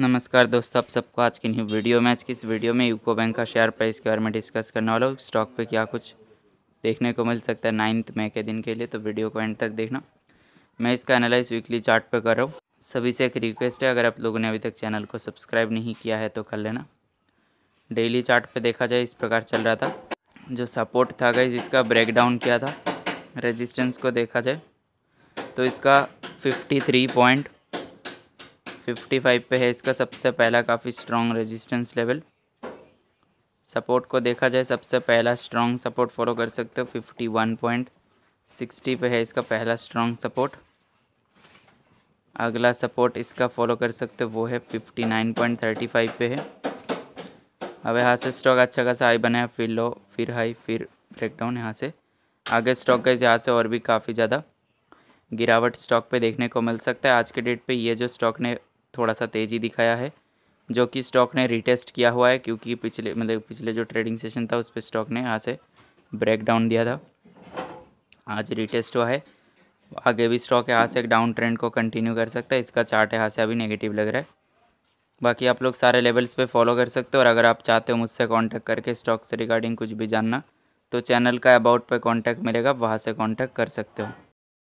नमस्कार दोस्तों आप सबको आज की न्यू वीडियो में आज की इस वीडियो में यूको बैंक का शेयर प्राइस के बारे में डिस्कस करने वाला हूँ स्टॉक पे क्या कुछ देखने को मिल सकता है नाइन्थ मई के दिन के लिए तो वीडियो को एंड तक देखना मैं इसका एनालाइज वीकली चार्ट पे कर रहा हूँ सभी से एक रिक्वेस्ट है अगर आप लोगों ने अभी तक चैनल को सब्सक्राइब नहीं किया है तो कर लेना डेली चार्ट पे देखा जाए इस प्रकार चल रहा था जो सपोर्ट था गई जिसका ब्रेकडाउन किया था रजिस्टेंस को देखा जाए तो इसका fifty three point fifty five पे है इसका सबसे पहला काफ़ी स्ट्रॉन्ग रेजिस्टेंस लेवल सपोर्ट को देखा जाए सबसे पहला स्ट्रॉन्ग सपोर्ट फॉलो कर सकते हो फिफ्टी वन पॉइंट सिक्सटी पे है इसका पहला स्ट्रॉन्ग सपोर्ट अगला सपोर्ट इसका फॉलो कर सकते हो वो है fifty nine point thirty five पे है अब यहाँ से स्टॉक अच्छा खासा हाई बनाया फिर लो फिर हाई फिर ब्रेकडाउन यहाँ से आगे स्टॉक का यहाँ से और भी काफ़ी ज़्यादा गिरावट स्टॉक पे देखने को मिल सकता है आज के डेट पे ये जो स्टॉक ने थोड़ा सा तेज़ी दिखाया है जो कि स्टॉक ने रिटेस्ट किया हुआ है क्योंकि पिछले मतलब पिछले जो ट्रेडिंग सेशन था उस पर स्टॉक ने यहाँ से ब्रेक डाउन दिया था आज रिटेस्ट हुआ है आगे भी स्टॉक यहाँ से एक डाउन ट्रेंड को कंटिन्यू कर सकता है इसका चार्ट यहाँ से अभी नेगेटिव लग रहा है बाकी आप लोग सारे लेवल्स पे फॉलो कर सकते हो और अगर आप चाहते हो मुझसे कांटेक्ट करके स्टॉक से रिगार्डिंग कुछ भी जानना तो चैनल का अबाउट पे कांटेक्ट मिलेगा वहाँ से कांटेक्ट कर सकते हो